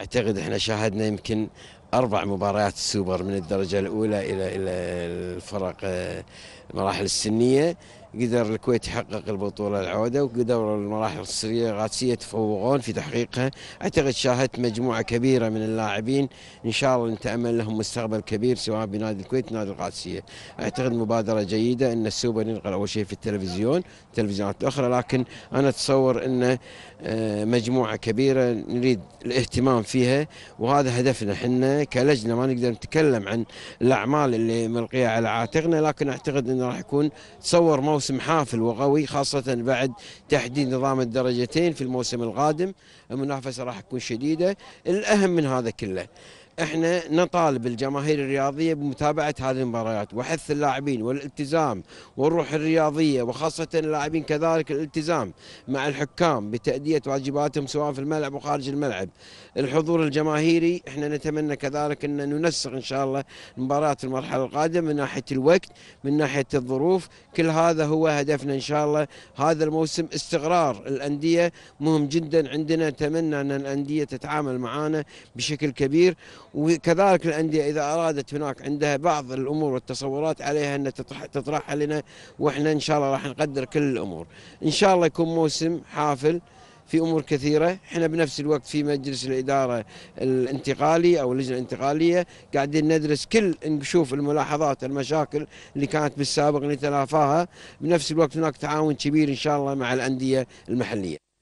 اعتقد احنا شاهدنا يمكن أربع مباريات السوبر من الدرجة الأولى إلى إلى الفرق آه، المراحل السنية قدر الكويت يحقق البطولة العودة وقدر المراحل السرية الغاتسية يتفوقون في تحقيقها أعتقد شاهدت مجموعة كبيرة من اللاعبين إن شاء الله نتأمل لهم مستقبل كبير سواء بنادي الكويت نادي القادسيه أعتقد مبادرة جيدة أن السوبر ينقل أول شيء في التلفزيون التلفزيونات الأخرى لكن أنا أتصور أن آه، مجموعة كبيرة نريد الاهتمام فيها وهذا هدفنا حنا كلجنه ما نقدر نتكلم عن الاعمال اللي ملقيها على عاتقنا لكن اعتقد انه راح يكون تصور موسم حافل وقوي خاصه بعد تحديد نظام الدرجتين في الموسم القادم المنافسه راح تكون شديده الاهم من هذا كله احنا نطالب الجماهير الرياضيه بمتابعه هذه المباريات وحث اللاعبين والالتزام والروح الرياضيه وخاصه اللاعبين كذلك الالتزام مع الحكام بتاديه واجباتهم سواء في الملعب وخارج الملعب. الحضور الجماهيري احنا نتمنى كذلك ان ننسق ان شاء الله مباريات المرحله القادمه من ناحيه الوقت، من ناحيه الظروف، كل هذا هو هدفنا ان شاء الله هذا الموسم استقرار الانديه مهم جدا عندنا نتمنى ان الانديه تتعامل معنا بشكل كبير وكذلك الانديه اذا ارادت هناك عندها بعض الامور والتصورات عليها ان تطرحها لنا واحنا ان شاء الله راح نقدر كل الامور. ان شاء الله يكون موسم حافل في امور كثيره، احنا بنفس الوقت في مجلس الاداره الانتقالي او اللجنه الانتقاليه قاعدين ندرس كل نشوف الملاحظات المشاكل اللي كانت بالسابق نتلافاها، بنفس الوقت هناك تعاون كبير ان شاء الله مع الانديه المحليه.